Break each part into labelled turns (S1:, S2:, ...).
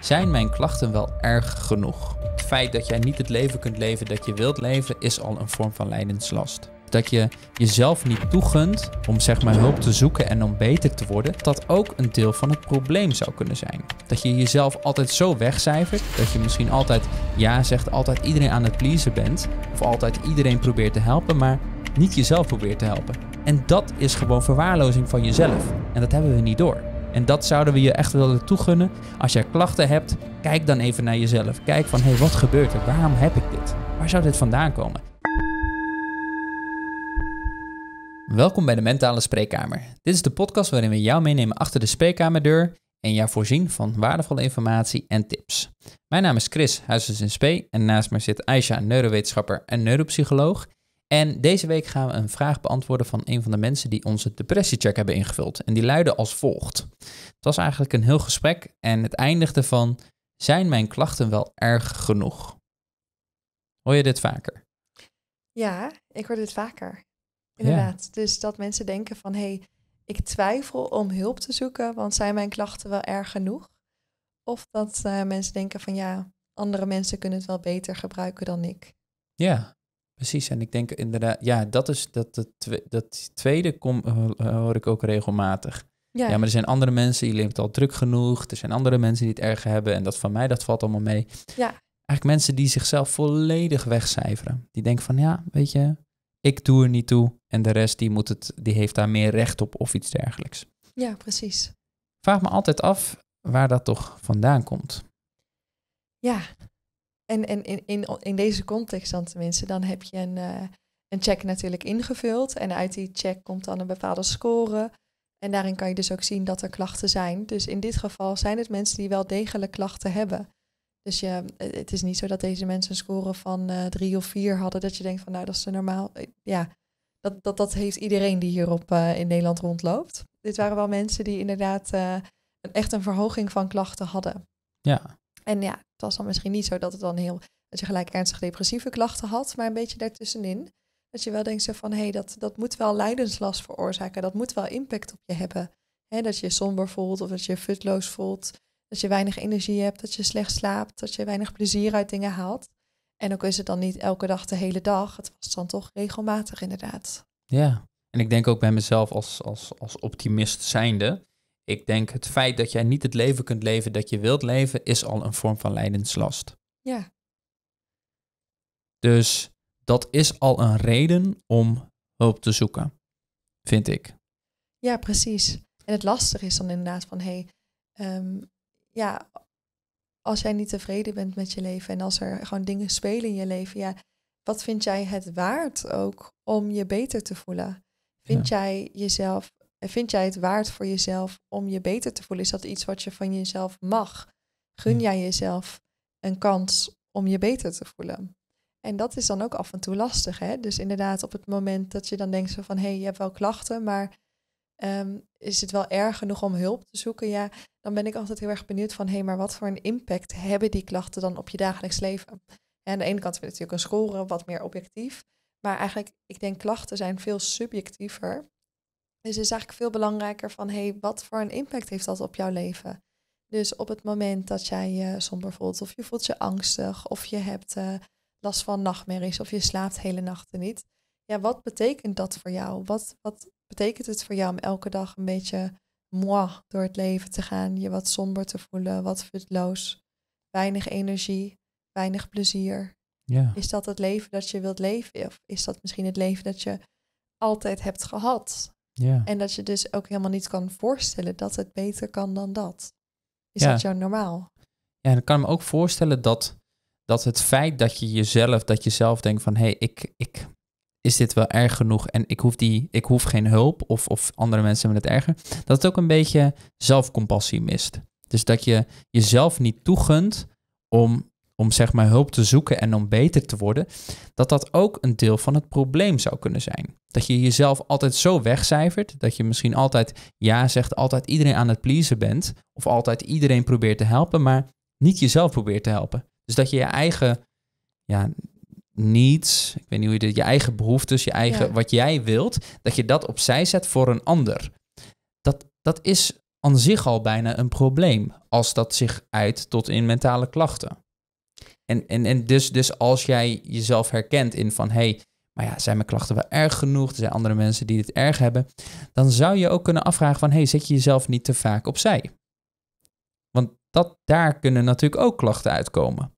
S1: Zijn mijn klachten wel erg genoeg? Het feit dat jij niet het leven kunt leven dat je wilt leven is al een vorm van lijdenslast. Dat je jezelf niet toegunt om zeg maar hulp te zoeken en om beter te worden, dat ook een deel van het probleem zou kunnen zijn. Dat je jezelf altijd zo wegcijfert, dat je misschien altijd ja zegt, altijd iedereen aan het pleasen bent, of altijd iedereen probeert te helpen, maar niet jezelf probeert te helpen. En dat is gewoon verwaarlozing van jezelf. En dat hebben we niet door. En dat zouden we je echt willen toegunnen. Als jij klachten hebt, kijk dan even naar jezelf. Kijk van, hé, hey, wat gebeurt er? Waarom heb ik dit? Waar zou dit vandaan komen? Welkom bij de Mentale Spreekkamer. Dit is de podcast waarin we jou meenemen achter de spreekkamerdeur en jou voorzien van waardevolle informatie en tips. Mijn naam is Chris, huisarts in SP en naast mij zit Aisha, neurowetenschapper en neuropsycholoog. En deze week gaan we een vraag beantwoorden van een van de mensen die onze depressiecheck hebben ingevuld. En die luidde als volgt. Het was eigenlijk een heel gesprek en het eindigde van: Zijn mijn klachten wel erg genoeg? Hoor je dit vaker?
S2: Ja, ik hoor dit vaker. Inderdaad. Dus dat mensen denken van hé, hey, ik twijfel om hulp te zoeken, want zijn mijn klachten wel erg genoeg? Of dat eh, mensen denken van ja, andere mensen kunnen het wel beter gebruiken dan ik.
S1: Ja, Precies, en ik denk inderdaad, ja, dat is dat, dat, tweede kom, eh, hoor ik ook regelmatig. Ja. maar er zijn andere mensen, jullie hebben het al druk genoeg. Er zijn andere mensen die het erg hebben. En dat van mij, dat valt allemaal mee. Ja. Eigenlijk mensen die zichzelf volledig wegcijferen. Die denken van, ja, weet je, ik doe er niet toe. En de rest, die, moet het, die heeft daar meer recht op of iets dergelijks.
S2: Ja, precies.
S1: Vraag me altijd af waar dat toch vandaan komt.
S2: Ja, en, en in, in, in deze context dan tenminste, dan heb je een, eh, een check natuurlijk ingevuld. En uit die check komt dan een bepaalde score. En daarin kan je dus ook zien dat er klachten zijn. Dus in dit geval zijn het mensen die wel degelijk klachten hebben. Dus je, eh, het is niet zo dat deze mensen een score van eh, drie of vier hadden. Dat je denkt van nou, dat is normaal. Ja, dat, dat, dat heeft iedereen die hierop in Nederland rondloopt. Dit waren wel mensen die inderdaad echt een verhoging van klachten hadden. Ja. En ja, het was dan misschien niet zo dat het dan heel dat je gelijk ernstig depressieve klachten had, maar een beetje daartussenin. Dat je wel denkt zo van hé, hey, dat, dat moet wel lijdenslast veroorzaken. Dat moet wel impact op je hebben. dat je somber voelt of dat je futloos voelt. Dat je weinig energie hebt, dat je slecht slaapt, dat je weinig plezier uit dingen haalt. En ook is het dan niet elke dag de hele dag. Het was dan toch regelmatig inderdaad.
S1: Ja, en ik denk ook bij mezelf als, als, als optimist zijnde ik denk het feit dat jij niet het leven kunt leven dat je wilt leven, is al een vorm van lijdenslast. Ja. Dus dat is al een reden om hulp te zoeken, vind ik.
S2: Ja, precies. En het lastige is dan inderdaad van, hé, hey, ehm, ja, als jij niet tevreden bent met je leven en als er gewoon dingen spelen in je leven, ja, wat vind jij het waard ook om je beter te voelen? Vind jij jezelf vind jij het waard voor jezelf om je beter te voelen? Is dat iets wat je van jezelf mag? Gun jij jezelf een kans om je beter te voelen? En dat is dan ook af en toe lastig. Hè? Dus inderdaad, op het moment dat je dan denkt van hé, hey, je hebt wel klachten, maar ehm, is het wel erg genoeg om hulp te zoeken? Ja, dan ben ik altijd heel erg benieuwd van hé, hey, maar wat voor een impact hebben die klachten dan op je dagelijks leven? En aan de ene kant vind je natuurlijk een score wat meer objectief. Maar eigenlijk, ik denk klachten zijn veel subjectiever. Dus het is eigenlijk veel belangrijker van, hey, wat voor een impact heeft dat op jouw leven? Dus op het moment dat jij je somber voelt, of je voelt je angstig, of je hebt eh, last van nachtmerries, of je slaapt hele nachten niet. Ja, wat betekent dat voor jou? Wat, wat betekent het voor jou om elke dag een beetje moi door het leven te gaan, je wat somber te voelen, wat futloos, weinig energie, weinig plezier? Ja. Is dat het leven dat je wilt leven? Of is dat misschien het leven dat je altijd hebt gehad? Ja. En dat je dus ook helemaal niet kan voorstellen dat het beter kan dan dat. Is dat jouw normaal?
S1: Ja, kan ik kan me ook voorstellen dat, dat het feit dat je jezelf, dat je zelf denkt van hé, hey, ik, ik, is dit wel erg genoeg en ik hoef, die, ik hoef geen hulp of, of andere mensen hebben het erger, dat het ook een beetje zelfcompassie mist. Dus dat je jezelf niet toegunt om om zeg maar hulp te zoeken en om beter te worden, dat dat ook een deel van het probleem zou kunnen zijn. Dat je jezelf altijd zo wegcijfert, dat je misschien altijd ja zegt, altijd iedereen aan het pleasen bent, of altijd iedereen probeert te helpen, maar niet jezelf probeert te helpen. Dus dat je je eigen, ja, niets, ik weet niet hoe je dit, je eigen behoeftes, je eigen, wat jij wilt, dat je dat opzij zet voor een ander. Dat, dat is aan zich al bijna een probleem als dat zich uit tot in mentale klachten. En, en, en dus, dus als jij jezelf herkent in van hey, maar ja, zijn mijn klachten wel erg genoeg? Er zijn andere mensen die dit erg hebben. Dan zou je ook kunnen afvragen van hey, zet je jezelf niet te vaak opzij? Want dat, daar kunnen natuurlijk ook klachten uitkomen.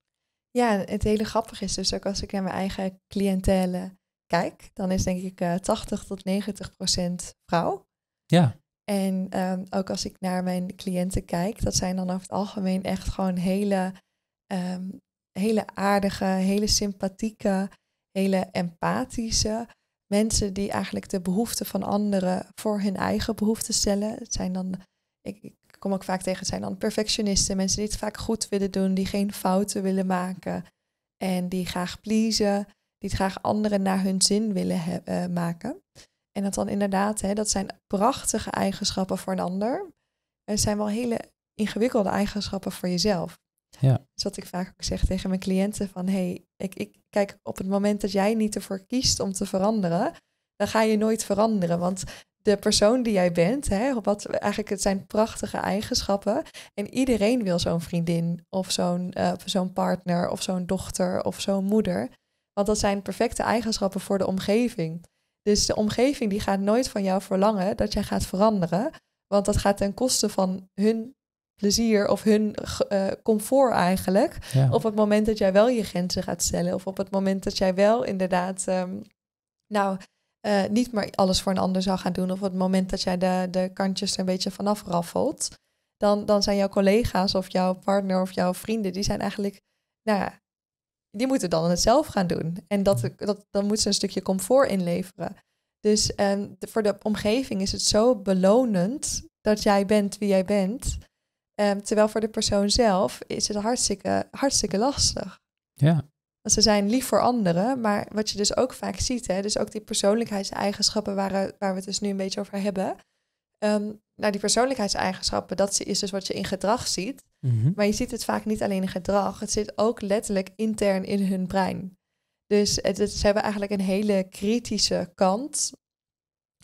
S2: Ja, het hele grappige is dus ook als ik naar mijn eigen cliëntele kijk, dan is denk ik uh, eh, 80 tot 90 procent vrouw. Ja. En ehm, ook als ik naar mijn cliënten kijk, dat zijn dan over het algemeen echt gewoon hele ehm, hele aardige, hele sympathieke, hele empathische mensen die eigenlijk de behoeften van anderen voor hun eigen behoeften stellen. Het zijn dan, ik, kom ook vaak tegen, het zijn dan perfectionisten, mensen die het vaak goed willen doen, die geen fouten willen maken en die graag pleasen, die het graag anderen naar hun zin willen eh, maken. En dat dan inderdaad, hè, dat zijn prachtige eigenschappen voor een ander. En het zijn wel hele ingewikkelde eigenschappen voor jezelf. Ja. Dus wat ik vaak ook zeg tegen mijn cliënten van hey, ik, ik kijk op het moment dat jij niet ervoor kiest om te veranderen, dan ga je nooit veranderen. Want de persoon die jij bent, hè, wat eigenlijk het zijn prachtige eigenschappen. En iedereen wil zo'n vriendin of zo'n eh, zo'n partner of zo'n dochter of zo'n moeder. Want dat zijn perfecte eigenschappen voor de omgeving. Dus de omgeving die gaat nooit van jou verlangen dat jij gaat veranderen. Want dat gaat ten koste van hun plezier of hun eh, comfort eigenlijk. Ja. Op het moment dat jij wel je grenzen gaat stellen. Of op het moment dat jij wel inderdaad, ehm, nou, eh, niet meer alles voor een ander zou gaan doen. Of op het moment dat jij de, de kantjes er een beetje vanaf raffelt. Dan, dan zijn jouw collega's of jouw partner of jouw vrienden, die zijn eigenlijk, nou ja, die moeten dan het zelf gaan doen. En dat, dat, dan moeten ze een stukje comfort inleveren. Dus ehm, voor de omgeving is het zo belonend dat jij bent wie jij bent. Ehm, terwijl voor de persoon zelf is het hartstikke, hartstikke lastig. Ja. Want ze zijn lief voor anderen, maar wat je dus ook vaak ziet, hè, dus ook die persoonlijkheidseigenschappen waar, eh, waar we het dus nu een beetje over hebben. Ehm, nou, die persoonlijkheidseigenschappen, dat is dus wat je in gedrag ziet. Mhm. Maar je ziet het vaak niet alleen in gedrag, het zit ook letterlijk intern in hun brein. Dus het, eh, ze hebben eigenlijk een hele kritische kant.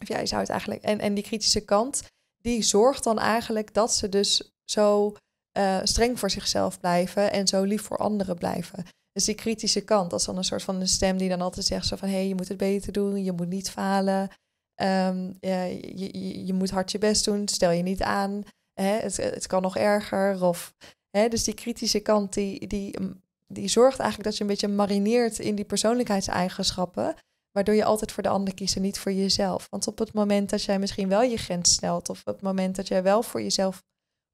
S2: Of ja, je zou het eigenlijk. En, en die kritische kant, die zorgt dan eigenlijk dat ze dus zo eh, streng voor zichzelf blijven en zo lief voor anderen blijven. Dus die kritische kant, dat is dan een soort van een stem die dan altijd zegt zo van hé, hey, je moet het beter doen, je moet niet falen, um, je, je, moet hard je best doen, stel je niet aan, hè, het, het kan nog erger. Of, hè, dus die kritische kant die, die, mm, die zorgt eigenlijk dat je een beetje marineert in die persoonlijkheidseigenschappen, waardoor je altijd voor de ander kiest en niet voor jezelf. Want op het moment dat jij misschien wel je grens stelt, of op het moment dat jij wel voor jezelf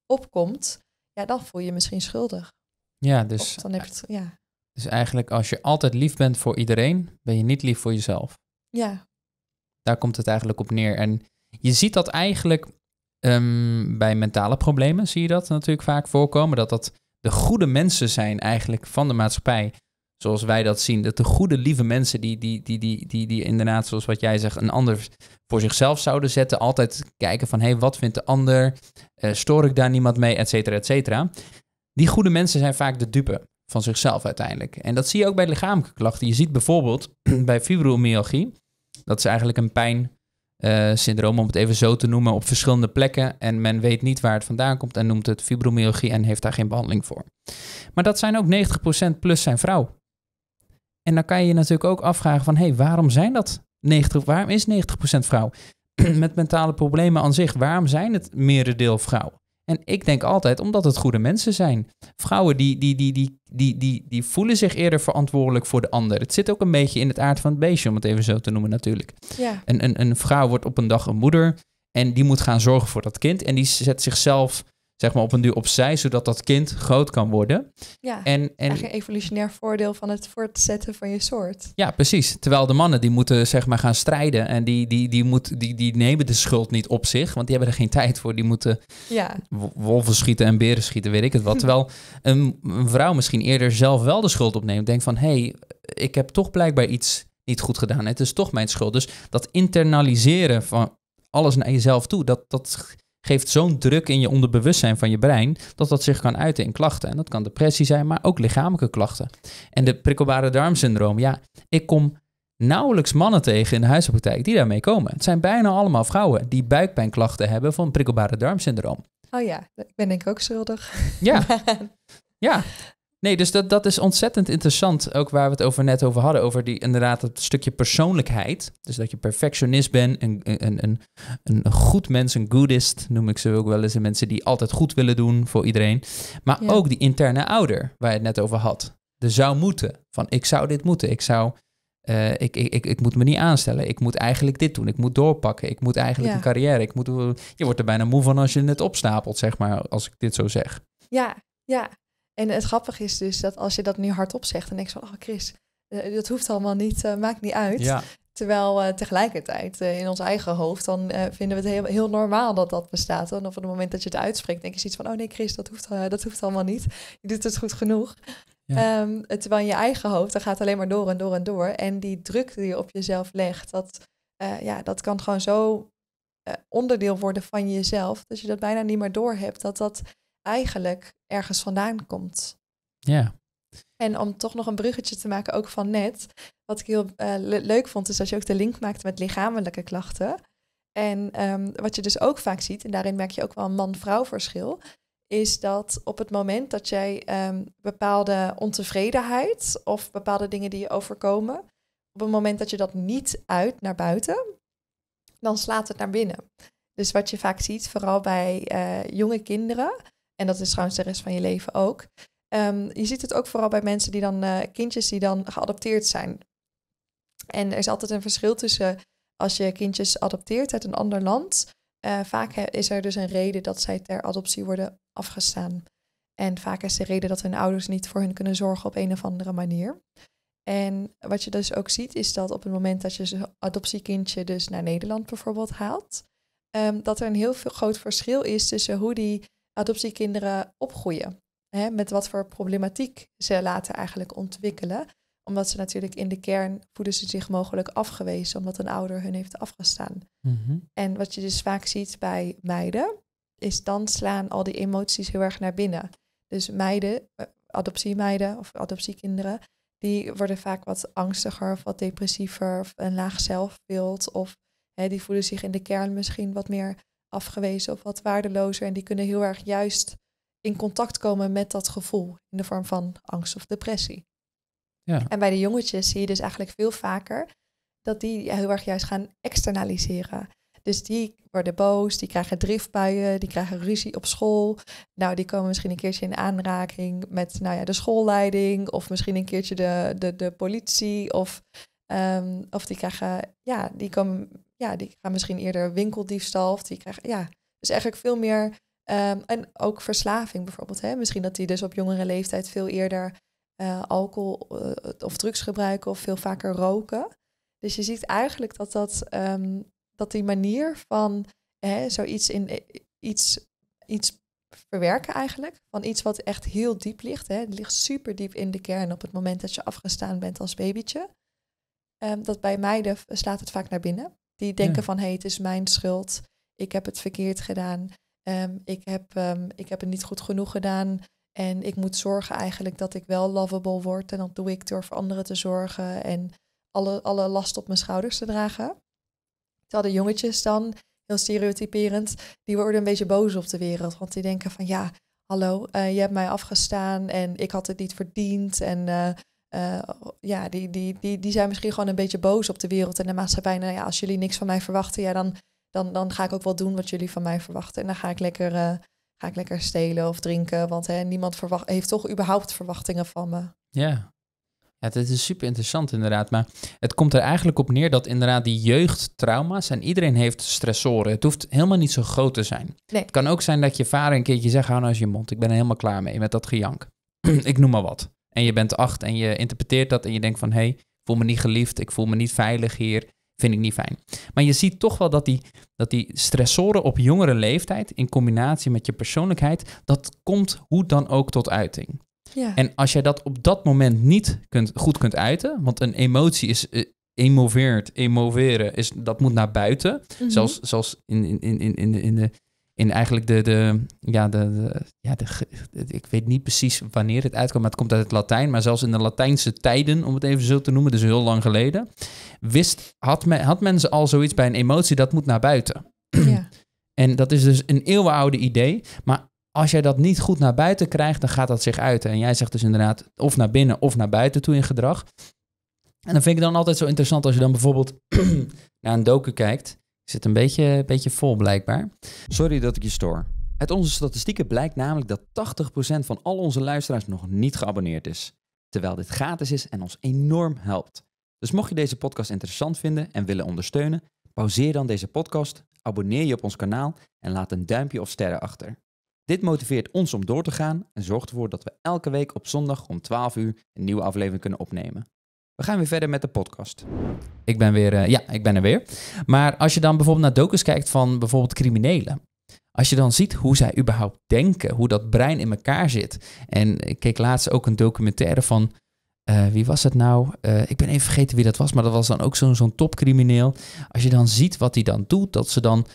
S2: opkomt, ja, dan voel je misschien schuldig. Ja, dus, dan heb je het, ja.
S1: dus eigenlijk als je altijd lief bent voor iedereen, ben je niet lief voor jezelf. Ja. Daar komt het eigenlijk op neer. En je ziet dat eigenlijk ehm, bij mentale problemen, zie je dat natuurlijk vaak voorkomen, dat dat de goede mensen zijn eigenlijk van de maatschappij zoals wij dat zien. Dat de goede, lieve mensen die, die, die, die, die, die inderdaad, zoals wat jij zegt, een ander voor zichzelf zouden zetten. Altijd kijken van, hé, hey, wat vindt de ander? Uh, stoor ik daar niemand mee? Et cetera, et cetera. Die goede mensen zijn vaak de dupe van zichzelf uiteindelijk. En dat zie je ook bij lichamelijke klachten. Je ziet bijvoorbeeld bij fibromyalgie, dat is eigenlijk een pijn eh, syndroom om het even zo te noemen, op verschillende plekken. En men weet niet waar het vandaan komt en noemt het fibromyalgie en heeft daar geen behandeling voor. Maar dat zijn ook 90% plus zijn vrouw. En dan kan je je natuurlijk ook afvragen van... hé, hey, waarom zijn dat 90... waarom is 90% vrouw? Met mentale problemen aan zich, waarom zijn het merendeel vrouwen? En ik denk altijd omdat het goede mensen zijn. Vrouwen die, die, die, die, die, die, die voelen zich eerder verantwoordelijk voor de ander. Het zit ook een beetje in het aard van het beestje, om het even zo te noemen natuurlijk. Ja. Een, een, een vrouw wordt op een dag een moeder en die moet gaan zorgen voor dat kind. En die zet zichzelf zeg maar op een duur opzij, zodat dat kind groot kan worden. Ja, en, en een
S2: evolutionair voordeel van het voortzetten van je soort.
S1: Ja, precies. Terwijl de mannen die moeten zeg maar gaan strijden en die, die, die, moet, die, die nemen de schuld niet op zich, want die hebben er geen tijd voor. Die moeten ja. wolven schieten en beren schieten, weet ik het wat. Terwijl een, een vrouw misschien eerder zelf wel de schuld opneemt. Denkt van, hé, hey, ik heb toch blijkbaar iets niet goed gedaan. Het is toch mijn schuld. Dus dat internaliseren van alles naar jezelf toe, dat, dat geeft zo'n druk in je onderbewustzijn van je brein dat dat zich kan uiten in klachten. En dat kan depressie zijn, maar ook lichamelijke klachten. En de prikkelbare darmsyndroom, ja, ik kom nauwelijks mannen tegen in de huispraktijk die daarmee komen. Het zijn bijna allemaal vrouwen die buikpijnklachten hebben van prikkelbare darmsyndroom.
S2: Oh ja, ik ben denk ik ook schuldig. Ja.
S1: ja. Nee, dus dat, dat is ontzettend interessant. Ook waar we het over net over hadden. Over die, inderdaad dat stukje persoonlijkheid. Dus dat je perfectionist bent. Een, een, een, een goed mens, een goodist noem ik ze ook wel eens. En mensen die altijd goed willen doen voor iedereen. Maar ook die interne ouder waar je het net over had. De zou moeten. Van ik zou dit moeten. Ik zou... Eh, ik, ik, ik, ik, moet me niet aanstellen. Ik moet eigenlijk dit doen. Ik moet doorpakken. Ik moet eigenlijk een carrière. Ik moet, je wordt er bijna moe van als je het opstapelt, zeg maar, als ik dit zo zeg.
S2: Ja, ja. En het grappige is dus dat als je dat nu hardop zegt, dan denk je van, oh Chris, eh, dat hoeft allemaal niet, eh, maakt niet uit. Terwijl eh, tegelijkertijd in ons eigen hoofd, dan vinden we het heel, heel normaal dat dat bestaat. En op het moment dat je het uitspreekt, denk je iets van, oh nee Chris, dat hoeft, dat hoeft allemaal niet. Je doet het goed genoeg. Ehm, terwijl in je eigen hoofd, dat gaat alleen maar door en door en door. En die druk die je op jezelf legt, dat, ja, dat kan gewoon zo onderdeel worden van jezelf. Dat je dat bijna niet meer door hebt. Dat dat eigenlijk ergens vandaan komt. Ja. En om toch nog een bruggetje te maken, ook van net. Wat ik heel eh, leuk vond, is dat je ook de link maakt met lichamelijke klachten. En ehm, wat je dus ook vaak ziet, en daarin merk je ook wel een man-vrouw verschil, is dat op het moment dat jij ehm, bepaalde ontevredenheid of bepaalde dingen die je overkomen, op het moment dat je dat niet uit naar buiten, dan slaat het naar binnen. Dus wat je vaak ziet, vooral bij eh, jonge kinderen, en dat is trouwens de rest van je leven ook. Ehm, je ziet het ook vooral bij mensen die dan, eh, kindjes die dan geadopteerd zijn. En er is altijd een verschil tussen als je kindjes adopteert uit een ander land. Eh, vaak is er dus een reden dat zij ter adoptie worden afgestaan. En vaak is de reden dat hun ouders niet voor hun kunnen zorgen op een of andere manier. En wat je dus ook ziet is dat op het moment dat je een adoptiekindje dus naar Nederland bijvoorbeeld haalt, ehm, dat er een heel groot verschil is tussen hoe die adoptiekinderen opgroeien. Hè, met wat voor problematiek ze later eigenlijk ontwikkelen. Omdat ze natuurlijk in de kern voelen ze zich mogelijk afgewezen, omdat een ouder hun heeft afgestaan. Mhm. En wat je dus vaak ziet bij meiden, is dan slaan al die emoties heel erg naar binnen. Dus meiden, eh, adoptiemeiden of adoptiekinderen, die worden vaak wat angstiger of wat depressiever of een laag zelfbeeld. Of hè, die voelen zich in de kern misschien wat meer afgewezen of wat waardelozer. En die kunnen heel erg juist in contact komen met dat gevoel in de vorm van angst of depressie. Ja. En bij de jongetjes zie je dus eigenlijk veel vaker dat die heel erg juist gaan externaliseren. Dus die worden boos, die krijgen driftbuien, die krijgen ruzie op school. Nou, die komen misschien een keertje in aanraking met nou ja, de schoolleiding of misschien een keertje de, de, de politie. Of, ehm, of die krijgen, ja, die komen ja, die gaan misschien eerder winkeldiefstal die krijgen, ja, dus eigenlijk veel meer, ehm, en ook verslaving bijvoorbeeld, hè? misschien dat die dus op jongere leeftijd veel eerder eh, alcohol eh, of drugs gebruiken of veel vaker roken. Dus je ziet eigenlijk dat, dat, ehm, dat die manier van hè, zoiets in eh, iets, iets verwerken eigenlijk, van iets wat echt heel diep ligt, hè, het ligt super diep in de kern op het moment dat je afgestaan bent als babytje. Ehm, dat bij meiden slaat het vaak naar binnen. Die denken van hé, hey, het is mijn schuld. Ik heb het verkeerd gedaan. Ehm, ik, heb, ehm, ik heb het niet goed genoeg gedaan. En ik moet zorgen eigenlijk dat ik wel lovable word. En dat doe ik door voor anderen te zorgen. En alle, alle last op mijn schouders te dragen. Terwijl de jongetjes dan, heel stereotyperend, die worden een beetje boos op de wereld. Want die denken van ja, hallo, eh, je hebt mij afgestaan en ik had het niet verdiend. En eh, eh, ja, die, die, die, die zijn misschien gewoon een beetje boos op de wereld en de maatschappij. Nou ja, als jullie niks van mij verwachten, ja, dan, dan, dan ga ik ook wel doen wat jullie van mij verwachten. En dan ga ik lekker, eh, ga ik lekker stelen of drinken, want hè, niemand verwacht, heeft toch überhaupt verwachtingen van me.
S1: Ja. ja, is dus super interessant inderdaad. Maar het komt er eigenlijk op neer dat inderdaad die jeugdtrauma's en iedereen heeft stressoren. Het hoeft helemaal niet zo groot te zijn. Nee. Het kan ook zijn dat je vader een keertje zegt, hou nou eens je mond, ik ben er helemaal klaar mee met dat gejank. ik noem maar wat en je bent acht en je interpreteert dat en je denkt van hé, hey, ik voel me niet geliefd, ik voel me niet veilig hier, vind ik niet fijn. Maar je ziet toch wel dat die, dat die stressoren op jongere leeftijd in combinatie met je persoonlijkheid, dat komt hoe dan ook tot uiting. Ja. En als jij dat op dat moment niet kunt, goed kunt uiten, want een emotie is, uh, emoveert, emoveren, is, dat moet naar buiten. Mm -hmm. Zelfs, zelfs in, in, in, in, in de in eigenlijk de, de, ja, de, ja, de, ik weet niet precies wanneer het uitkomt, maar het komt uit het Latijn. Maar zelfs in de Latijnse tijden, om het even zo te noemen, dus heel lang geleden, wist, had, men, had mensen al zoiets bij een emotie, dat moet naar buiten. Ja. En dat is dus een eeuwenoude idee, maar als jij dat niet goed naar buiten krijgt, dan gaat dat zich uiten. En jij zegt dus inderdaad of naar binnen of naar buiten toe in gedrag. En dan vind ik dan altijd zo interessant als je dan bijvoorbeeld naar een docu kijkt. Ik zit een beetje, beetje vol blijkbaar. Sorry dat ik je stoor. Uit onze statistieken blijkt namelijk dat 80% van al onze luisteraars nog niet geabonneerd is. Terwijl dit gratis is en ons enorm helpt. Dus mocht je deze podcast interessant vinden en willen ondersteunen, pauzeer dan deze podcast, abonneer je op ons kanaal en laat een duimpje of sterren achter. Dit motiveert ons om door te gaan en zorgt ervoor dat we elke week op zondag om 12 uur een nieuwe aflevering kunnen opnemen. We gaan weer verder met de podcast. Ik ben weer, eh, ja, ik ben er weer. Maar als je dan bijvoorbeeld naar docus kijkt van bijvoorbeeld criminelen. Als je dan ziet hoe zij überhaupt denken, hoe dat brein in elkaar zit. En ik keek laatst ook een documentaire van, eh, wie was het nou? Eh, ik ben even vergeten wie dat was, maar dat was dan ook zo'n zo'n topcrimineel. Als je dan ziet wat hij dan doet, dat ze dan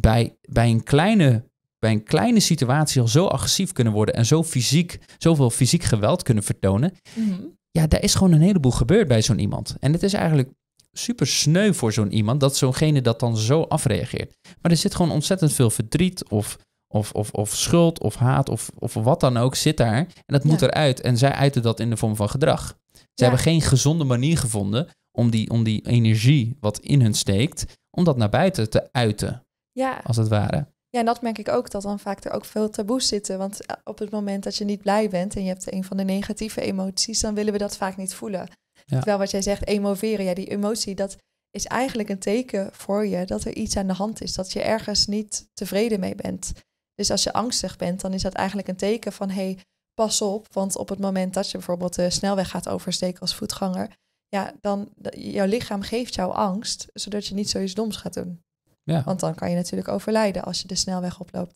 S1: bij, bij een kleine bij een kleine situatie al zo agressief kunnen worden en zo fysiek, zoveel fysiek geweld kunnen vertonen. Mm ja, daar is gewoon een heleboel gebeurd bij zo'n iemand. En het is eigenlijk super sneu voor zo'n iemand dat zo'ngene dat dan zo afreageert. Maar er zit gewoon ontzettend veel verdriet of, of, of, of schuld of haat of, of wat dan ook zit daar. En dat moet eruit. En zij uiten dat in de vorm van gedrag. Ze hebben geen gezonde manier gevonden om die, om die energie wat in hun steekt, om dat naar buiten te uiten. Ja. Als het ware.
S2: Ja, en dat merk ik ook, dat dan vaak er ook veel taboes zitten. Want eh, op het moment dat je niet blij bent en je hebt een van de negatieve emoties, dan willen we dat vaak niet voelen. Terwijl wat jij zegt, emoveren, ja, die emotie, dat is eigenlijk een teken voor je dat er iets aan de hand is. Dat je ergens niet tevreden mee bent. Dus als je angstig bent, dan is dat eigenlijk een teken van, hé, hey, pas op. Want op het moment dat je bijvoorbeeld de snelweg gaat oversteken als voetganger, ja, dan jouw lichaam geeft jou angst, zodat je niet zoiets doms gaat doen. Ja. Want dan kan je natuurlijk overlijden als je de snelweg oploopt.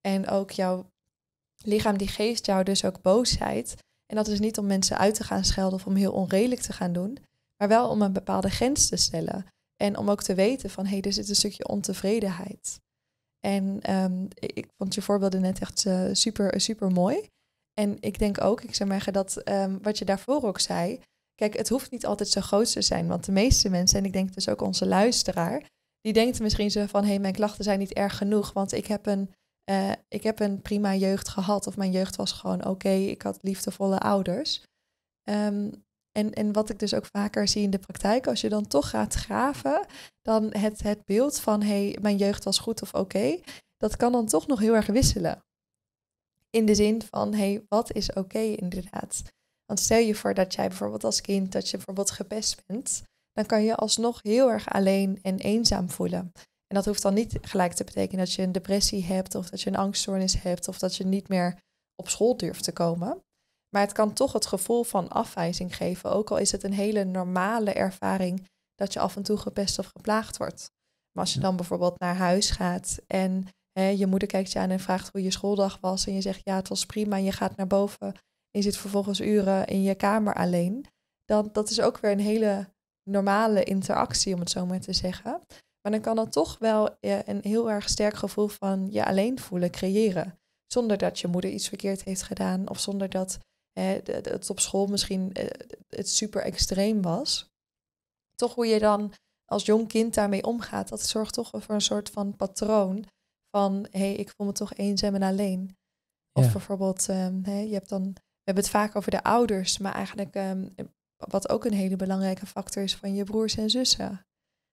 S2: En ook jouw lichaam, die geeft jou dus ook boosheid. En dat is niet om mensen uit te gaan schelden of om heel onredelijk te gaan doen, maar wel om een bepaalde grens te stellen. En om ook te weten van hé, hey, er zit een stukje ontevredenheid. En ehm, ik vond je voorbeelden net echt eh, super, super mooi. En ik denk ook, ik zou zeggen dat ehm, wat je daarvoor ook zei. Kijk, het hoeft niet altijd zo groot te zijn. Want de meeste mensen, en ik denk dus ook onze luisteraar, die denkt misschien zo van, hé, hey, mijn klachten zijn niet erg genoeg, want ik heb een, eh, ik heb een prima jeugd gehad of mijn jeugd was gewoon oké, ik had liefdevolle ouders. Ehm, en, en wat ik dus ook vaker zie in de praktijk, als je dan toch gaat graven, dan het, het beeld van, hé, hey, mijn jeugd was goed of oké, dat kan dan toch nog heel erg wisselen. In de zin van, hé, hey, wat is oké inderdaad? Want stel je voor dat jij bijvoorbeeld als kind, dat je bijvoorbeeld gepest bent, dan kan je alsnog heel erg alleen en eenzaam voelen. En dat hoeft dan niet gelijk te betekenen dat je een depressie hebt of dat je een angststoornis hebt of dat je niet meer op school durft te komen. Maar het kan toch het gevoel van afwijzing geven, ook al is het een hele normale ervaring dat je af en toe gepest of geplaagd wordt. Maar als je dan bijvoorbeeld naar huis gaat en hè, je moeder kijkt je aan en vraagt hoe je schooldag was en je zegt ja het was prima en je gaat naar boven en je zit vervolgens uren in je kamer alleen, dan dat is ook weer een hele normale interactie, om het zo maar te zeggen. Maar dan kan dat toch wel eh, een heel erg sterk gevoel van je alleen voelen creëren. Zonder dat je moeder iets verkeerd heeft gedaan of zonder dat eh, het op school misschien eh, het super extreem was. Toch hoe je dan als jong kind daarmee omgaat, dat zorgt toch voor een soort van patroon van hé, hey, ik voel me toch eenzaam en alleen. Of bijvoorbeeld, ehm, je hebt dan, we hebben het vaak over de ouders, maar eigenlijk ehm, wat ook een hele belangrijke factor is van je broers en zussen.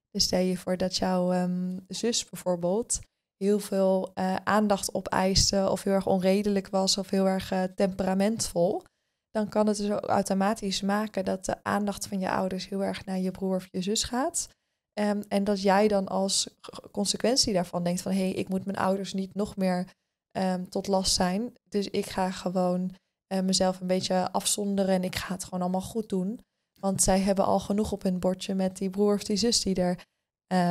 S2: Dus stel je voor dat jouw ehm, zus bijvoorbeeld heel veel uh, aandacht opeiste of heel erg onredelijk was of heel erg eh, temperamentvol, dan kan het dus ook automatisch maken dat de aandacht van je ouders heel erg naar je broer of je zus gaat. Ehm, en dat jij dan als consequentie daarvan denkt van hé, hey, ik moet mijn ouders niet nog meer ehm, tot last zijn. Dus ik ga gewoon eh, mezelf een beetje afzonderen en ik ga het gewoon allemaal goed doen. Want zij hebben al genoeg op hun bordje met die broer of die zus die er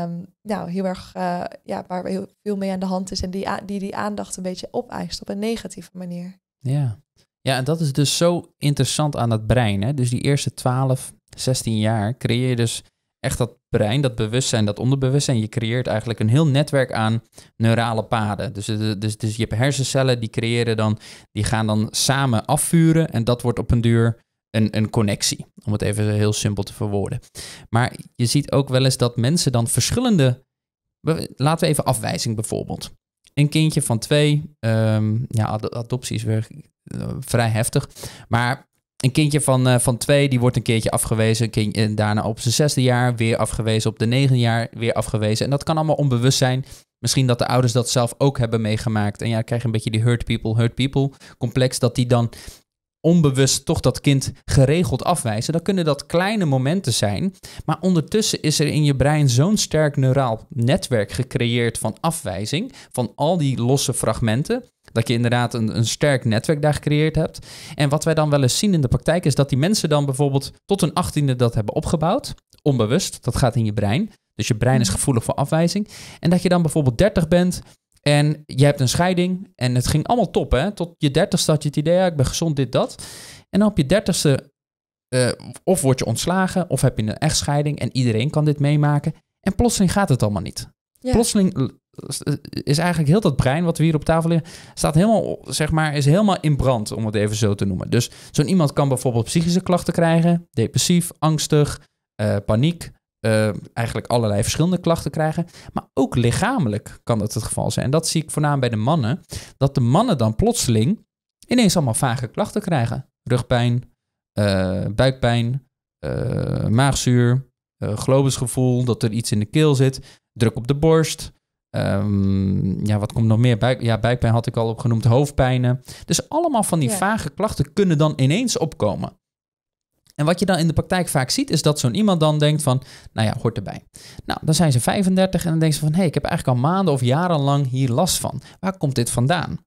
S2: um, nou, heel erg, eh, ja, waar heel veel mee aan de hand is en die die, die aandacht een beetje opeist op een negatieve manier.
S1: Ja. ja, en dat is dus zo interessant aan het brein. Hè? Dus die eerste 12, 16 jaar creëer je dus echt dat brein, dat bewustzijn, dat onderbewustzijn, je creëert eigenlijk een heel netwerk aan neurale paden. Dus, dus, dus je hebt hersencellen die creëren dan, die gaan dan samen afvuren en dat wordt op een duur een, een connectie, om het even heel simpel te verwoorden. Maar je ziet ook wel eens dat mensen dan verschillende, laten we even afwijzing bijvoorbeeld. Een kindje van twee, ehm, ja, adoptie is weer eh, vrij heftig, maar een kindje van, eh, van twee, die wordt een keertje afgewezen. Een kind, en daarna op zijn zesde jaar weer afgewezen. Op de negende jaar weer afgewezen. En dat kan allemaal onbewust zijn. Misschien dat de ouders dat zelf ook hebben meegemaakt. En ja, krijg je een beetje die hurt people, hurt people complex. Dat die dan onbewust toch dat kind geregeld afwijzen. Dan kunnen dat kleine momenten zijn. Maar ondertussen is er in je brein zo'n sterk neuraal netwerk gecreëerd van afwijzing. Van al die losse fragmenten. Dat je inderdaad een, een sterk netwerk daar gecreëerd hebt. En wat wij dan wel eens zien in de praktijk is dat die mensen dan bijvoorbeeld tot hun achttiende dat hebben opgebouwd. Onbewust, dat gaat in je brein. Dus je brein is mhm. gevoelig voor afwijzing. En dat je dan bijvoorbeeld 30 bent en je hebt een scheiding en het ging allemaal top, hè? Tot je dertigste had je het idee, ja, ik ben gezond, dit, dat. En dan op je dertigste, eh, of word je ontslagen, of heb je een echtscheiding en iedereen kan dit meemaken. En plotseling gaat het allemaal niet. Plotseling eh, eh, is eigenlijk heel dat brein wat we hier op tafel liggen, staat helemaal, zeg maar, is helemaal in brand, om het even zo te noemen. Dus zo'n iemand kan bijvoorbeeld psychische klachten krijgen, depressief, angstig, eh, paniek, eigenlijk allerlei verschillende klachten krijgen. Maar ook lichamelijk kan dat het geval zijn. En dat zie ik voornamelijk bij de mannen, dat de mannen dan plotseling ineens allemaal vage klachten krijgen. Rugpijn, buikpijn, maagzuur, globusgevoel, dat er iets in de keel zit druk op de borst. Ehm, ja, wat komt nog meer? Buik, ja, buikpijn had ik al opgenoemd, hoofdpijnen. Dus allemaal van die vage klachten kunnen dan ineens opkomen. En wat je dan in de praktijk vaak ziet, is dat zo'n iemand dan denkt van, nou ja, hoort erbij. Nou, dan zijn ze 35 en dan denken ze van, hé, hey, ik heb eigenlijk al maanden of jarenlang hier last van. Waar komt dit vandaan?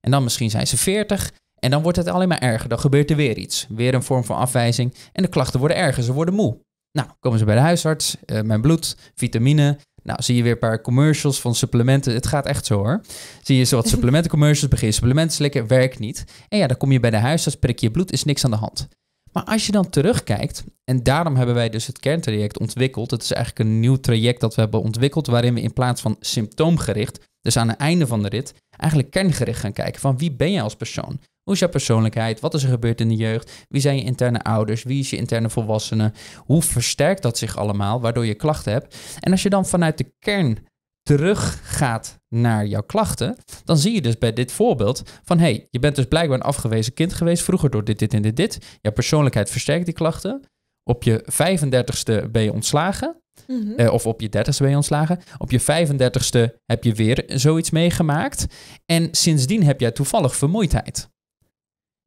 S1: En dan misschien zijn ze 40 en dan wordt het alleen maar erger. Dan gebeurt er weer iets. Weer een vorm van afwijzing en de klachten worden erger, ze worden moe. Nou, komen ze bij de huisarts, eh, mijn bloed, vitamine, nou, zie je weer een paar commercials van supplementen. Het gaat echt zo hoor. Zie je zo wat supplementen commercials begin supplementen slikken, werkt niet. En ja, dan kom je bij de huisarts, prik je bloed, is niks aan de hand. Maar als je dan terugkijkt, en daarom hebben wij dus het kerntraject ontwikkeld. Het is eigenlijk een nieuw traject dat we hebben ontwikkeld, waarin we in plaats van symptoomgericht, dus aan het einde van de rit, eigenlijk kerngericht gaan kijken van wie ben jij als persoon? Hoe is jouw persoonlijkheid? Wat is er gebeurd in de jeugd? Wie zijn je interne ouders? Wie is je interne volwassene? Hoe versterkt dat zich allemaal, waardoor je klachten hebt? En als je dan vanuit de kern teruggaat naar jouw klachten, dan zie je dus bij dit voorbeeld van hey, je bent dus blijkbaar een afgewezen kind geweest vroeger door dit, dit en dit, dit. Jouw persoonlijkheid versterkt die klachten. Op je 35ste ben je ontslagen. Mhm. Eh, of op je 30ste ben je ontslagen. Op je 35ste heb je weer zoiets meegemaakt. En sindsdien heb jij toevallig vermoeidheid.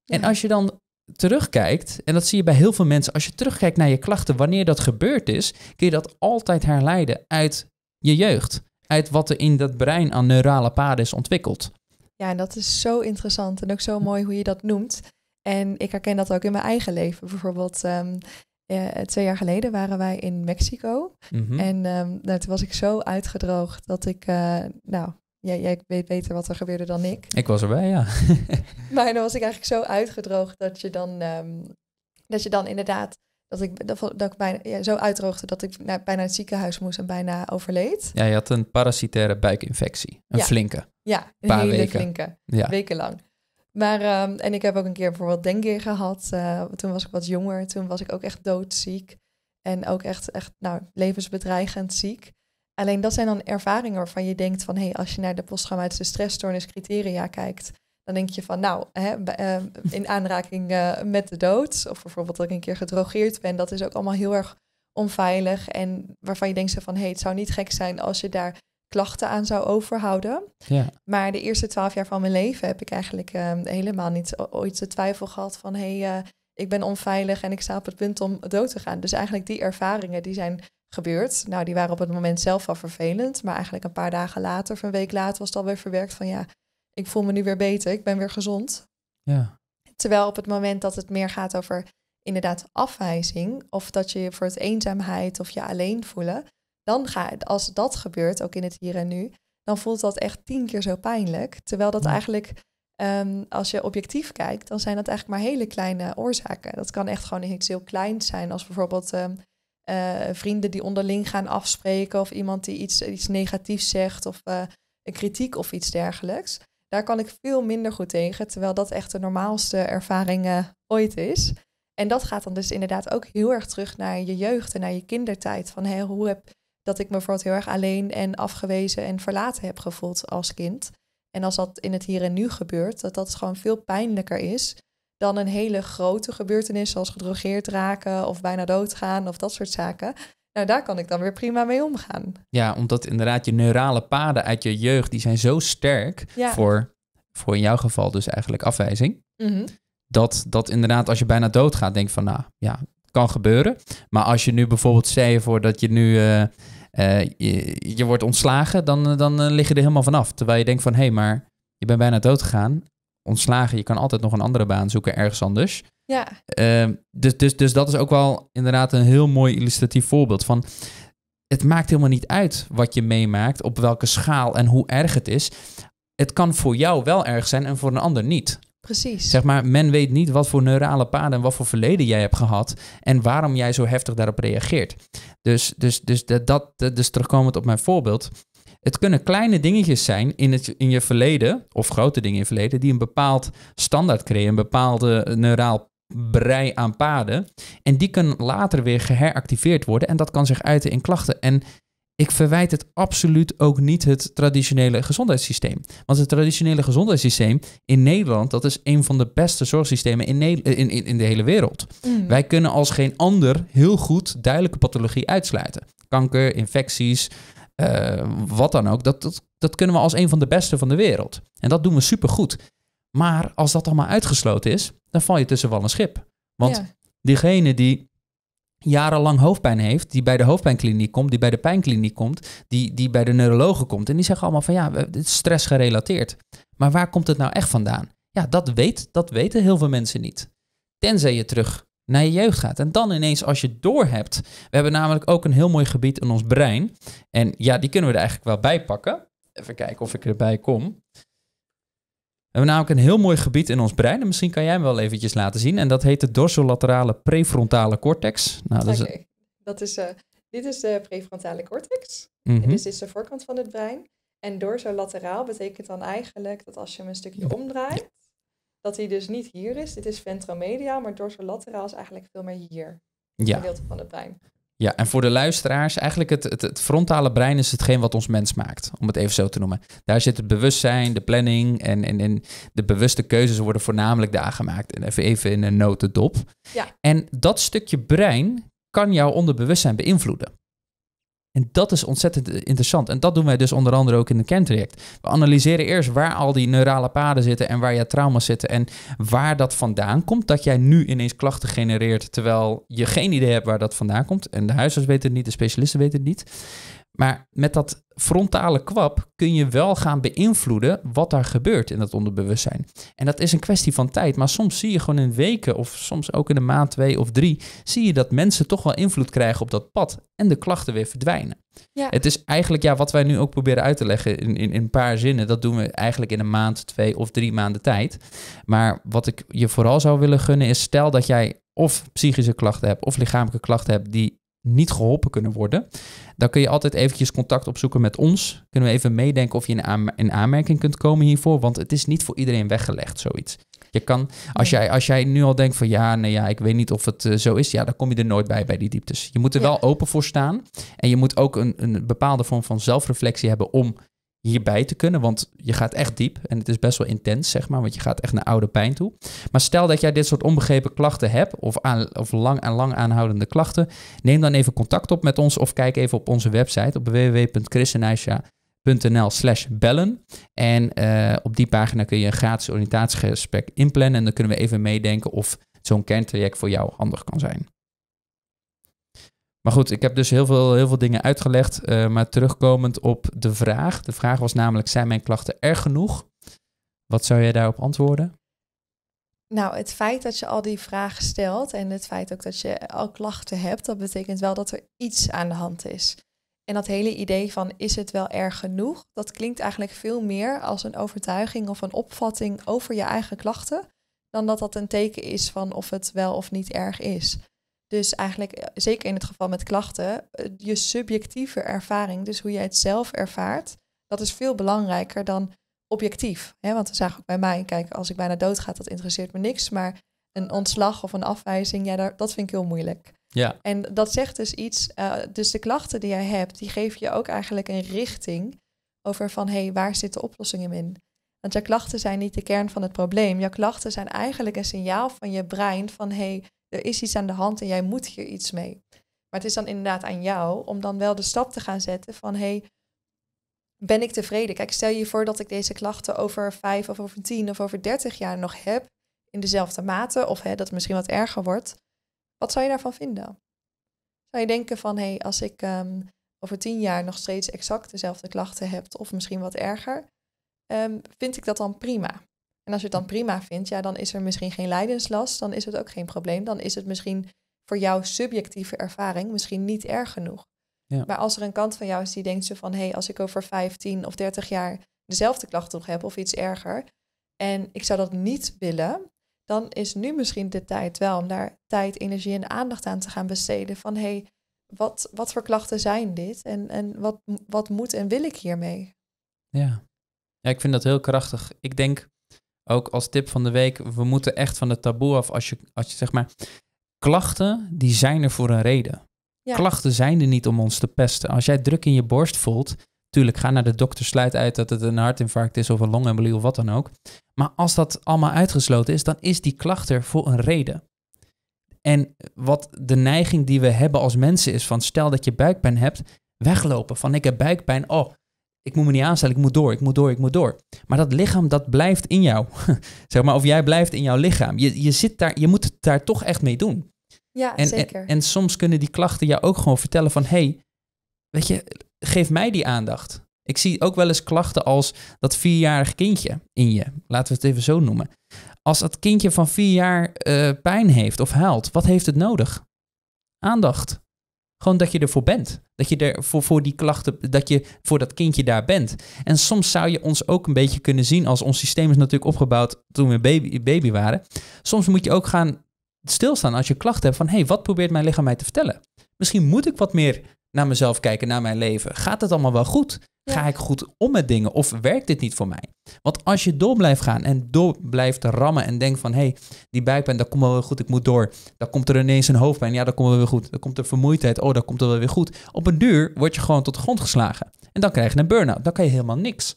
S1: En als je dan terugkijkt, en dat zie je bij heel veel mensen, als je terugkijkt naar je klachten, wanneer dat gebeurd is, kun je dat altijd herleiden uit je jeugd. Uit wat er in dat brein aan neurale paden is ontwikkeld.
S2: Ja, en dat is zo interessant en ook zo mooi hoe je dat noemt. En ik herken dat ook in mijn eigen leven. Bijvoorbeeld, ehm, eh, twee jaar geleden waren wij in Mexico. Mhm. En ehm, nou, toen was ik zo uitgedroogd dat ik, eh, nou, Jij, weet beter wat er gebeurde dan ik. Ik was erbij, ja. maar dan was ik eigenlijk zo uitgedroogd dat je dan, ehm, dat je dan inderdaad, dat ik, dat, ik bijna, zo uitdroogde dat ik bijna het ziekenhuis moest en bijna overleed. Ja,
S1: je had een parasitaire buikinfectie. Een flinke. Ja, een paar hele weken. flinke.
S2: Wekenlang. Maar, ehm, en ik heb ook een keer bijvoorbeeld dengue gehad. Eh, toen was ik wat jonger. Toen was ik ook echt doodziek. En ook echt, echt nou, levensbedreigend ziek. Alleen dat zijn dan ervaringen waarvan je denkt van hé, hey, als je naar de posttraumatische stressstoornis criteria kijkt, dan denk je van nou, hè, eh, in aanraking eh, met de dood, of bijvoorbeeld dat ik een keer gedrogeerd ben, dat is ook allemaal heel erg onveilig. En waarvan je denkt van hé, hey, het zou niet gek zijn als je daar klachten aan zou overhouden. Ja. Maar de eerste twaalf jaar van mijn leven heb ik eigenlijk eh, helemaal niet ooit de twijfel gehad van hé, hey, ik ben onveilig en ik sta op het punt om dood te gaan. Dus eigenlijk die ervaringen die zijn gebeurt. Nou, die waren op het moment zelf al vervelend. Maar eigenlijk een paar dagen later, of een week later, was het alweer verwerkt van ja, ik voel me nu weer beter, ik ben weer gezond. Ja. Terwijl op het moment dat het meer gaat over inderdaad afwijzing, of dat je voor het eenzaamheid of je alleen voelen, dan gaat als dat gebeurt, ook in het hier en nu, dan voelt dat echt tien keer zo pijnlijk. Terwijl dat eigenlijk, ehm, als je objectief kijkt, dan zijn dat eigenlijk maar hele kleine oorzaken. Dat kan echt gewoon iets heel kleins zijn, als bijvoorbeeld ehm, eh, vrienden die onderling gaan afspreken of iemand die iets, iets negatiefs zegt of eh, een kritiek of iets dergelijks. Daar kan ik veel minder goed tegen, terwijl dat echt de normaalste ervaring eh, ooit is. En dat gaat dan dus inderdaad ook heel erg terug naar je jeugd en naar je kindertijd. Van hoe heb dat ik me bijvoorbeeld heel erg alleen en afgewezen en verlaten heb gevoeld als kind. En als dat in het hier en nu gebeurt, dat dat gewoon veel pijnlijker is dan een hele grote gebeurtenis zoals gedrogeerd raken of bijna doodgaan of dat soort zaken. Nou, daar kan ik dan weer prima mee omgaan.
S1: Ja, omdat inderdaad je neurale paden uit je jeugd, die zijn zo sterk voor, voor in jouw geval dus eigenlijk afwijzing. Mhm. dat, dat inderdaad als je bijna doodgaat, denk van nou ja, kan gebeuren. Maar als je nu bijvoorbeeld, zei voor dat je nu... Eh, eh, je, wordt ontslagen, dan, eh, dan lig je er helemaal vanaf. Terwijl je denkt van, hé, hey, maar je bent bijna dood ontslagen. Je kan altijd nog een andere baan zoeken ergens anders. Ja. Ehm, dus, dus, dus dat is ook wel inderdaad een heel mooi illustratief voorbeeld van. Het maakt helemaal niet uit wat je meemaakt, op welke schaal en hoe erg het is. Het kan voor jou wel erg zijn en voor een ander niet. Precies. Zeg maar, men weet niet wat voor neurale paden en wat voor verleden jij hebt gehad en waarom jij zo heftig daarop reageert. Dus, dus, dus, dat, dat, dus terugkomend op mijn voorbeeld, het kunnen kleine dingetjes zijn in, het, in je verleden, of grote dingen in je verleden, die een bepaald standaard creëren, een bepaalde eh, neuraal brei aan paden. En die kunnen later weer geheractiveerd worden en dat kan zich uiten in klachten. En ik verwijt het absoluut ook niet het traditionele gezondheidssysteem. Want het traditionele gezondheidssysteem in Nederland, dat is een van de beste zorgsystemen in, in, in, de hele wereld. Mm. Wij kunnen als geen ander heel goed duidelijke pathologie uitsluiten. Kanker, infecties, eh, wat dan ook, dat, dat, dat kunnen we als een van de beste van de wereld. En dat doen we supergoed. Maar als dat allemaal uitgesloten is, dan val je tussen wel een schip. Want diegene die jarenlang hoofdpijn heeft, die bij de hoofdpijnkliniek komt, die bij de pijnkliniek komt, die, die bij de neurologen komt. En die zeggen allemaal van ja, het is stress gerelateerd. Maar waar komt het nou echt vandaan? Ja, dat, weet, dat weten heel veel mensen niet. Tenzij je terug naar je jeugd gaat. En dan ineens als je doorhebt. We hebben namelijk ook een heel mooi gebied in ons brein. En ja, die kunnen we er eigenlijk wel bij pakken. Even kijken of ik erbij kom. We hebben namelijk een heel mooi gebied in ons brein. En misschien kan jij hem wel eventjes laten zien. En dat heet de dorsolaterale prefrontale cortex. Nou, dat is...
S2: Dat is eh, dit is de prefrontale cortex. Mhm. dit is dus de voorkant van het brein. En dorsolateraal betekent dan eigenlijk dat als je hem een stukje omdraait, dat hij dus niet hier is. Dit is ventromedia, maar dorsolateraal is eigenlijk veel meer hier. Ja. Het gedeelte van het brein.
S1: Ja, en voor de luisteraars, eigenlijk het, het, het, frontale brein is hetgeen wat ons mens maakt, om het even zo te noemen. Daar zit het bewustzijn, de planning en, en, en de bewuste keuzes worden voornamelijk daar gemaakt. En even, even in een notendop. Ja. En dat stukje brein kan jouw onderbewustzijn beïnvloeden. En dat is ontzettend interessant. En dat doen wij dus onder andere ook in de kentraject. We analyseren eerst waar al die neurale paden zitten en waar je trauma's zitten. En waar dat vandaan komt. Dat jij nu ineens klachten genereert terwijl je geen idee hebt waar dat vandaan komt. En de huisarts weet het niet, de specialisten weten het niet. Maar met dat frontale kwap kun je wel gaan beïnvloeden wat daar gebeurt in dat onderbewustzijn. En dat is een kwestie van tijd, maar soms zie je gewoon in weken of soms ook in een maand, twee of drie, zie je dat mensen toch wel invloed krijgen op dat pad en de klachten weer verdwijnen. Ja. Het is eigenlijk ja, wat wij nu ook proberen uit te leggen in, in, in een paar zinnen. Dat doen we eigenlijk in een maand, twee of drie maanden tijd. Maar wat ik je vooral zou willen gunnen is, stel dat jij of psychische klachten hebt of lichamelijke klachten hebt die niet geholpen kunnen worden, dan kun je altijd eventjes contact opzoeken met ons. Kunnen we even meedenken of je in, aanmerking kunt komen hiervoor, want het is niet voor iedereen weggelegd, zoiets. Je kan, als, jij, als jij nu al denkt van ja, nee, nou ja, ik weet niet of het eh, zo is, ja, dan kom je er nooit bij bij die dieptes. Je moet er wel open voor staan en je moet ook een, een bepaalde vorm van zelfreflectie hebben om hierbij te kunnen. Want je gaat echt diep en het is best wel intens, zeg maar. Want je gaat echt naar oude pijn toe. Maar stel dat jij dit soort onbegrepen klachten hebt, of, aan, of lang en lang aanhoudende klachten, neem dan even contact op met ons of kijk even op onze website op www.christenaisha.nl slash bellen. En eh, op die pagina kun je een gratis oriëntatiegesprek inplannen. En dan kunnen we even meedenken of zo'n kerntraject voor jou handig kan zijn. Maar goed, ik heb dus heel veel, heel veel dingen uitgelegd. Eh, maar terugkomend op de vraag. De vraag was namelijk: zijn mijn klachten erg genoeg? Wat zou jij daarop antwoorden?
S2: Nou, het feit dat je al die vragen stelt en het feit ook dat je al klachten hebt, dat betekent wel dat er iets aan de hand is. En dat hele idee van is het wel erg genoeg, dat klinkt eigenlijk veel meer als een overtuiging of een opvatting over je eigen klachten, dan dat dat een teken is van of het wel of niet erg is. Dus eigenlijk, eh, zeker in het geval met klachten, eh, je subjectieve ervaring, dus hoe jij het zelf ervaart, dat is veel belangrijker dan objectief. Want we zagen ook bij mij, kijk, als ik bijna dood dat interesseert me niks. Maar een ontslag of een afwijzing, ja, dat vind ik heel moeilijk. Ja. En dat zegt dus iets, eh, dus de klachten die jij hebt, die geven je ook eigenlijk een richting over van, hé, hey, waar zit de oplossing in? Want jouw klachten zijn niet de kern van het probleem. Jouw klachten zijn eigenlijk een signaal van je brein van, hé, hey, er is iets aan de hand en jij moet hier iets mee. Maar het is dan inderdaad aan jou om dan wel de stap te gaan zetten van hey, ben ik tevreden? Kijk, stel je voor dat ik deze klachten over vijf of over tien of over dertig jaar nog heb in dezelfde mate of hè, dat het misschien wat erger wordt. Wat zou je daarvan vinden? Zou je denken van hé, hey, als ik ehm, over tien jaar nog steeds exact dezelfde klachten heb of misschien wat erger, ehm, vind ik dat dan prima? En als je het dan prima vindt, ja, dan is er misschien geen lijdenslast, dan is het ook geen probleem. Dan is het misschien voor jouw subjectieve ervaring misschien niet erg genoeg. Ja. Maar als er een kant van jou is die denkt zo van, hé, hey, als ik over 15 of 30 jaar dezelfde klachten nog heb of iets erger, en ik zou dat niet willen, dan is nu misschien de tijd wel om daar tijd, energie en aandacht aan te gaan besteden. Van hé, hey, wat, wat voor klachten zijn dit en, en wat, wat moet en wil ik hiermee?
S1: Ja. ja, ik vind dat heel krachtig. Ik denk ook als tip van de week, we moeten echt van het taboe af als je, als je zeg maar, klachten die zijn er voor een reden. Klachten zijn er niet om ons te pesten. Als jij druk in je borst voelt, tuurlijk ga naar de dokter, sluit uit dat het een hartinfarct is of een longembolie of wat dan ook. Maar als dat allemaal uitgesloten is, dan is die klacht er voor een reden. En wat de neiging die we hebben als mensen is van stel dat je buikpijn hebt, weglopen. Van ik heb buikpijn, oh, ik moet me niet aanstellen, ik moet door, ik moet door, ik moet door. Maar dat lichaam, dat blijft in jou. zeg maar, of jij blijft in jouw lichaam. Je, je, zit daar, je moet het daar toch echt mee doen. Ja, zeker. En, en soms kunnen die klachten jou ook gewoon vertellen van... hey, weet je, geef mij die aandacht. Ik zie ook wel eens klachten als dat vierjarig kindje in je. Laten we het even zo noemen. Als dat kindje van vier jaar eh, pijn heeft of huilt, wat heeft het nodig? Aandacht. Gewoon dat je ervoor bent. Dat je er voor, voor die klachten, dat je voor dat kindje daar bent. En soms zou je ons ook een beetje kunnen zien, als ons systeem is natuurlijk opgebouwd toen we baby, baby waren. Soms moet je ook gaan stilstaan als je klachten hebt van hé, hey, wat probeert mijn lichaam mij te vertellen? Misschien moet ik wat meer naar mezelf kijken, naar mijn leven. Gaat het allemaal wel goed? Ga ik goed om met dingen? Of werkt dit niet voor mij? Want als je door blijft gaan en door blijft rammen en denkt van... hé, hey, die buikpijn, dat komt wel weer goed, ik moet door. Dan komt er ineens een hoofdpijn, ja, dat komt wel weer goed. Dan komt er vermoeidheid, oh, dat komt het wel weer goed. Op een duur word je gewoon tot de grond geslagen. En dan krijg je een burn-out, dan kan je helemaal niks.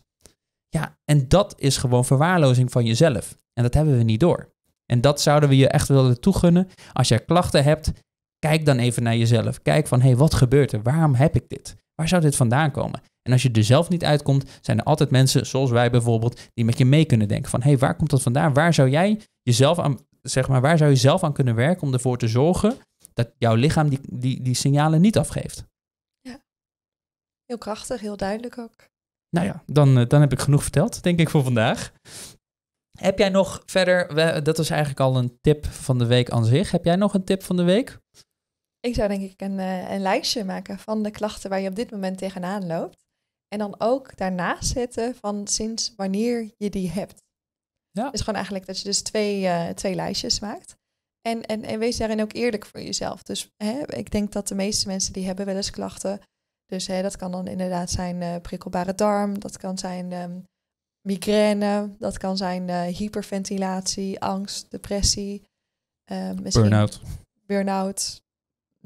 S1: Ja, en dat is gewoon verwaarlozing van jezelf. En dat hebben we niet door. En dat zouden we je echt willen toegunnen. Als je klachten hebt, Kijk dan even naar jezelf. Kijk van, hé, hey, wat gebeurt er? Waarom heb ik dit? Waar zou dit vandaan komen? En als je er zelf niet uitkomt, zijn er altijd mensen, zoals wij bijvoorbeeld, die met je mee kunnen denken van, hé, hey, waar komt dat vandaan? Waar zou jij jezelf aan, zeg maar, waar zou je zelf aan kunnen werken om ervoor te zorgen dat jouw lichaam die, die, die signalen niet afgeeft? Ja,
S2: heel krachtig, heel duidelijk ook.
S1: Nou ja, dan, eh, dan heb ik genoeg verteld, denk ik, voor vandaag. Heb jij nog verder, dat was eigenlijk al een tip van de week aan zich. Heb jij nog een tip van de week?
S2: Ik zou denk ik een, eh, een lijstje maken van de klachten waar je op dit moment tegenaan loopt. En dan ook daarnaast zetten van sinds wanneer je die hebt. Ja. Dus gewoon eigenlijk dat je dus twee, eh, twee lijstjes maakt. En, en, en wees daarin ook eerlijk voor jezelf. Dus hè, ik denk dat de meeste mensen die hebben wel eens klachten. Dus hè, dat kan dan inderdaad zijn eh, prikkelbare darm, dat kan zijn ehm, migraine, dat kan zijn hyperventilatie, angst, depressie. Uh, burn-out. Burn-out,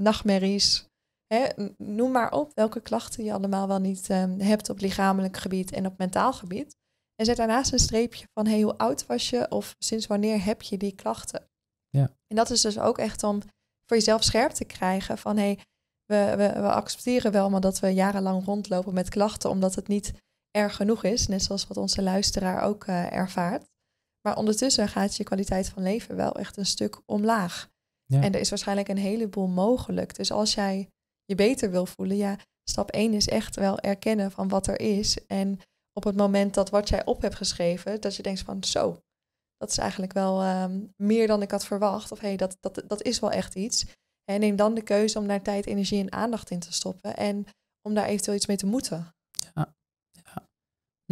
S2: nachtmerries. Hè, noem maar op welke klachten je allemaal wel niet ehm, hebt op lichamelijk gebied en op mentaal gebied. En zet daarnaast een streepje van hey, hoe oud was je of sinds wanneer heb je die klachten? Ja. En dat is dus ook echt om voor jezelf scherp te krijgen van hey, we, we, we accepteren wel maar dat we jarenlang rondlopen met klachten omdat het niet erg genoeg is, net zoals wat onze luisteraar ook eh, ervaart. Maar ondertussen gaat je kwaliteit van leven wel echt een stuk omlaag. En er is waarschijnlijk een heleboel mogelijk. Dus als jij je beter wil voelen, ja, stap 1 is echt wel erkennen van wat er is. En op het moment dat wat jij op hebt geschreven, dat je denkt van zo, dat is eigenlijk wel ehm, meer dan ik had verwacht. Of hé, hey, dat, dat, dat is wel echt iets. En neem dan de keuze om daar tijd, energie en aandacht in te stoppen. En om daar eventueel iets mee te moeten.
S1: ja.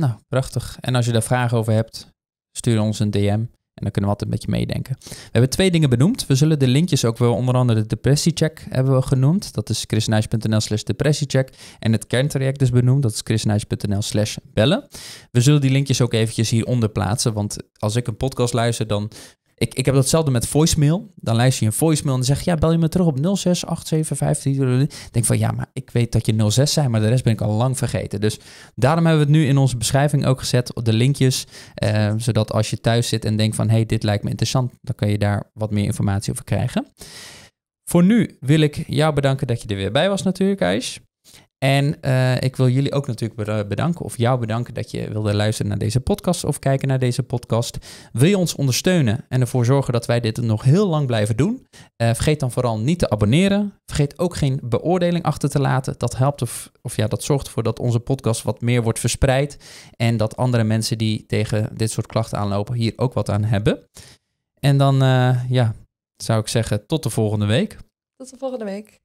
S1: Nou, prachtig. En als je daar vragen over hebt, stuur ons een DM. En dan kunnen we altijd een beetje meedenken. We hebben twee dingen benoemd. We zullen de linkjes ook wel, onder andere de depressiecheck hebben we genoemd. Dat is chrisnijs.nl slash depressiecheck. En het kerntraject dus benoemd. Dat is chrisnijs.nl slash bellen. We zullen die linkjes ook eventjes hieronder plaatsen. Want als ik een podcast luister, dan ik, ik heb datzelfde met voicemail. Dan lijst je een voicemail en dan zeg je, ja, bel je me terug op 068753. Denk van, ja, maar ik weet dat je 06 zijn, maar de rest ben ik al lang vergeten. Dus daarom hebben we het nu in onze beschrijving ook gezet, op de linkjes. Eh, zodat als je thuis zit en denkt van, hey, dit lijkt me interessant, dan kan je daar wat meer informatie over krijgen. Voor nu wil ik jou bedanken dat je er weer bij was natuurlijk, IJs. En eh, ik wil jullie ook natuurlijk bedanken, of jou bedanken, dat je wilde luisteren naar deze podcast of kijken naar deze podcast. Wil je ons ondersteunen en ervoor zorgen dat wij dit nog heel lang blijven doen? Eh, vergeet dan vooral niet te abonneren. Vergeet ook geen beoordeling achter te laten. Dat helpt of, ja, dat zorgt ervoor dat onze podcast wat meer wordt verspreid. En dat andere mensen die tegen dit soort klachten aanlopen hier ook wat aan hebben. En dan, eh, ja, zou ik zeggen, tot de volgende week.
S2: Tot de volgende week.